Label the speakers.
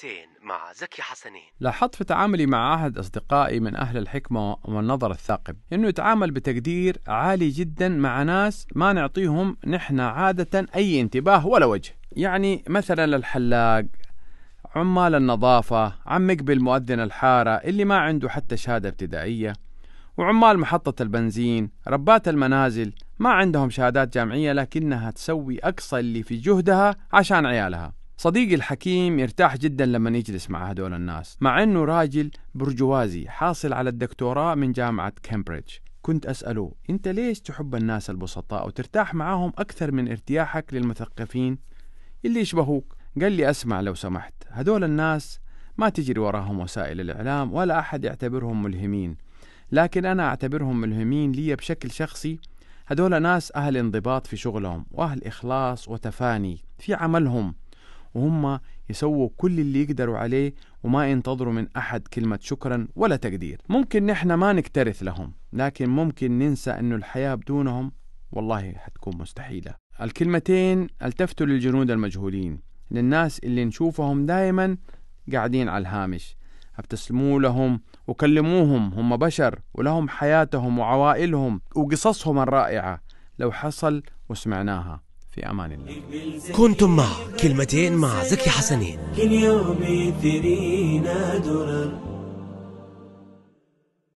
Speaker 1: ساعتين مع زكي حسنين
Speaker 2: لاحظت في تعاملي مع أحد أصدقائي من أهل الحكمة والنظر الثاقب أنه يتعامل بتقدير عالي جدا مع ناس ما نعطيهم نحن عادة أي انتباه ولا وجه يعني مثلا الحلاق عمال النظافة عمك بالمؤذن الحارة اللي ما عنده حتى شهادة ابتدائية وعمال محطة البنزين ربات المنازل ما عندهم شهادات جامعية لكنها تسوي أقصى اللي في جهدها عشان عيالها صديقي الحكيم يرتاح جدا لما يجلس مع هذول الناس مع انه راجل برجوازي حاصل على الدكتوراه من جامعة كامبريدج كنت أسأله أنت ليش تحب الناس البسطاء وترتاح معاهم أكثر من ارتياحك للمثقفين اللي يشبهوك قال لي أسمع لو سمحت هذول الناس ما تجري وراهم وسائل الإعلام ولا أحد يعتبرهم ملهمين لكن أنا أعتبرهم ملهمين لي بشكل شخصي هذول ناس أهل انضباط في شغلهم وأهل إخلاص وتفاني في عملهم وهم يسووا كل اللي يقدروا عليه وما ينتظروا من أحد كلمة شكرا ولا تقدير ممكن نحن ما نكترث لهم لكن ممكن ننسى أنه الحياة بدونهم والله حتكون مستحيلة الكلمتين التفتوا للجنود المجهولين للناس اللي نشوفهم دائما قاعدين على الهامش ابتسموا لهم وكلموهم هم بشر ولهم حياتهم وعوائلهم وقصصهم الرائعة لو حصل وسمعناها في أمان الله
Speaker 1: كنتم مع كلمتين مع زكي حسنين كل يوم يثرينا درر